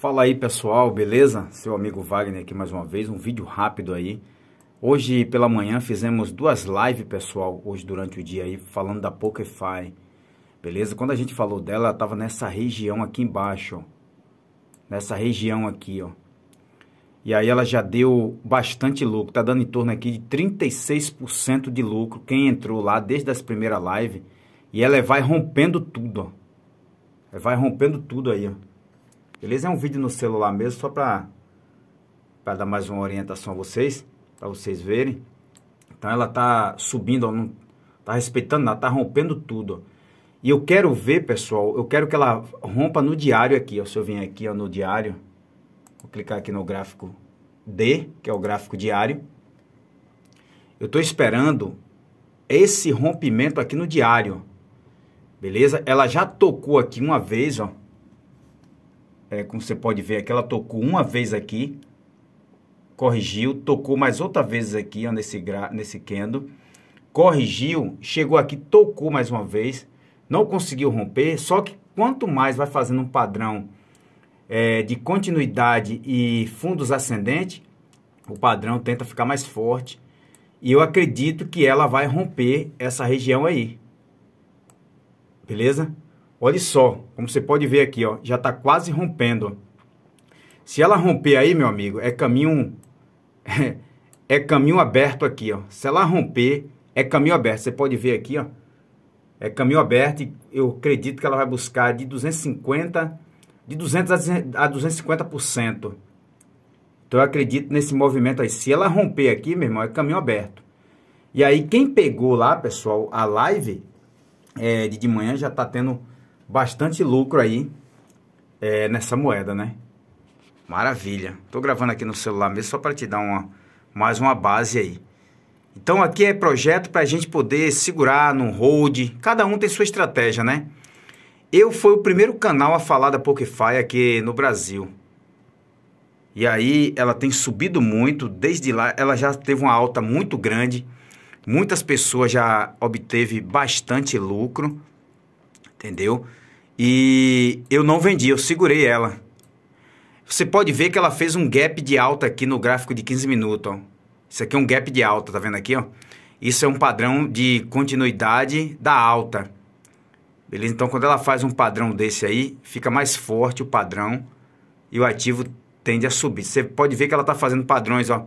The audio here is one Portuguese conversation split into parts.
Fala aí pessoal, beleza? Seu amigo Wagner aqui mais uma vez, um vídeo rápido aí. Hoje pela manhã fizemos duas lives pessoal, hoje durante o dia aí, falando da Pokéfy, beleza? Quando a gente falou dela, ela estava nessa região aqui embaixo, ó. nessa região aqui, ó. E aí ela já deu bastante lucro, tá dando em torno aqui de 36% de lucro, quem entrou lá desde as primeiras lives, e ela vai rompendo tudo, ó. Vai rompendo tudo aí, ó. Beleza? É um vídeo no celular mesmo, só para dar mais uma orientação a vocês, para vocês verem. Então ela tá subindo, ó, não tá respeitando nada, tá rompendo tudo. Ó. E eu quero ver, pessoal, eu quero que ela rompa no diário aqui, ó. Se eu vim aqui ó, no diário, vou clicar aqui no gráfico D, que é o gráfico diário. Eu estou esperando esse rompimento aqui no diário, beleza? Ela já tocou aqui uma vez, ó é, como você pode ver aqui, ela tocou uma vez aqui, corrigiu, tocou mais outra vez aqui, ó, nesse, gra, nesse candle, corrigiu, chegou aqui, tocou mais uma vez, não conseguiu romper, só que quanto mais vai fazendo um padrão é, de continuidade e fundos ascendente, o padrão tenta ficar mais forte, e eu acredito que ela vai romper essa região aí. Beleza? Olha só, como você pode ver aqui, ó, já está quase rompendo. Se ela romper aí, meu amigo, é caminho é caminho aberto aqui, ó. Se ela romper, é caminho aberto. Você pode ver aqui, ó. É caminho aberto e eu acredito que ela vai buscar de 250 de 200 a 250%. Então eu acredito nesse movimento aí. Se ela romper aqui, meu irmão, é caminho aberto. E aí quem pegou lá, pessoal, a live é, de de manhã já está tendo bastante lucro aí é, nessa moeda, né? Maravilha. Estou gravando aqui no celular mesmo só para te dar uma, mais uma base aí. Então aqui é projeto para a gente poder segurar no hold. Cada um tem sua estratégia, né? Eu fui o primeiro canal a falar da Pokéfy aqui no Brasil. E aí ela tem subido muito, desde lá ela já teve uma alta muito grande. Muitas pessoas já obteve bastante lucro, entendeu? E eu não vendi, eu segurei ela. Você pode ver que ela fez um gap de alta aqui no gráfico de 15 minutos, ó. Isso aqui é um gap de alta, tá vendo aqui, ó? Isso é um padrão de continuidade da alta. Beleza? Então, quando ela faz um padrão desse aí, fica mais forte o padrão e o ativo tende a subir. Você pode ver que ela está fazendo padrões, ó,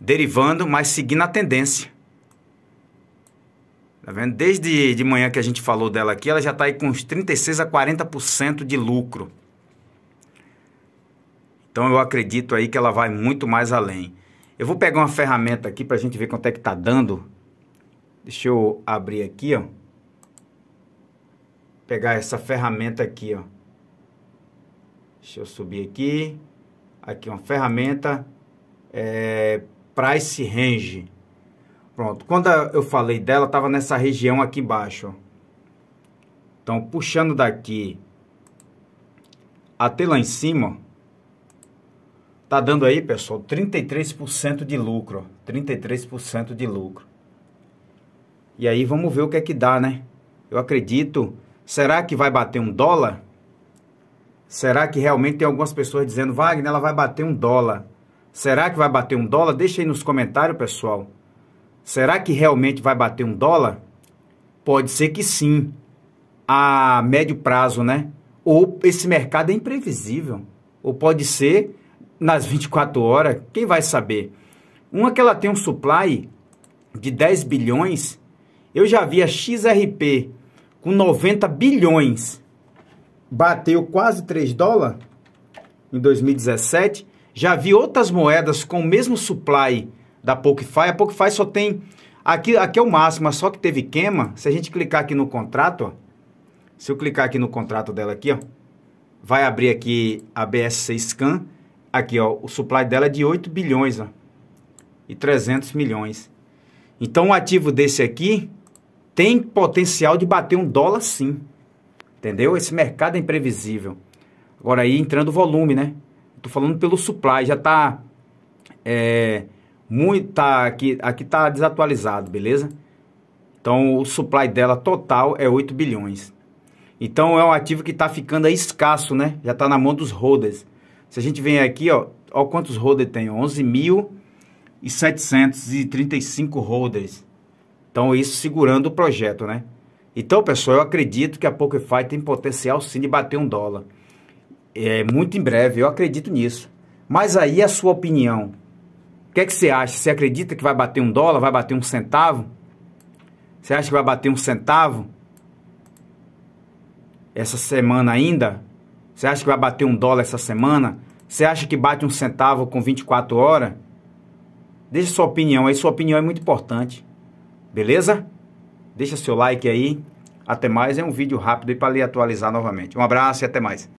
derivando, mas seguindo a tendência. Tá vendo? Desde de manhã que a gente falou dela aqui, ela já está aí com uns 36 a 40% de lucro. Então eu acredito aí que ela vai muito mais além. Eu vou pegar uma ferramenta aqui para a gente ver quanto é que está dando. Deixa eu abrir aqui, ó. Pegar essa ferramenta aqui, ó. Deixa eu subir aqui. Aqui uma ferramenta é, Price Range. Pronto, quando eu falei dela, tava nessa região aqui embaixo, ó. Então, puxando daqui até lá em cima, tá dando aí, pessoal, 33% de lucro, ó. 33% de lucro. E aí vamos ver o que é que dá, né? Eu acredito, será que vai bater um dólar? Será que realmente tem algumas pessoas dizendo, Wagner, ela vai bater um dólar? Será que vai bater um dólar? Deixa aí nos comentários, pessoal. Será que realmente vai bater um dólar? Pode ser que sim, a médio prazo, né? Ou esse mercado é imprevisível, ou pode ser nas 24 horas, quem vai saber? Uma que ela tem um supply de 10 bilhões, eu já vi a XRP com 90 bilhões, bateu quase 3 dólares em 2017, já vi outras moedas com o mesmo supply da Pokify. A Pokify só tem... Aqui, aqui é o máximo, mas só que teve queima. Se a gente clicar aqui no contrato, ó, se eu clicar aqui no contrato dela aqui, ó, vai abrir aqui a BSC Scan. Aqui, ó, o supply dela é de 8 bilhões ó, e 300 milhões. Então, um ativo desse aqui tem potencial de bater um dólar sim. Entendeu? Esse mercado é imprevisível. Agora aí entrando o volume, né? Estou falando pelo supply, já está... É, eh, muita tá aqui, aqui está desatualizado, beleza? Então o supply dela total é 8 bilhões. Então é um ativo que está ficando escasso, né? Já está na mão dos holders. Se a gente vem aqui, ó, ó quantos holders tem? 11.735 holders. Então isso segurando o projeto, né? Então, pessoal, eu acredito que a Pokéfy tem potencial sim de bater um dólar. É muito em breve, eu acredito nisso. Mas aí a sua opinião, o que é que você acha? Você acredita que vai bater um dólar? Vai bater um centavo? Você acha que vai bater um centavo? Essa semana ainda? Você acha que vai bater um dólar essa semana? Você acha que bate um centavo com 24 horas? Deixe sua opinião aí, sua opinião é muito importante. Beleza? Deixa seu like aí. Até mais, é um vídeo rápido aí para lhe atualizar novamente. Um abraço e até mais.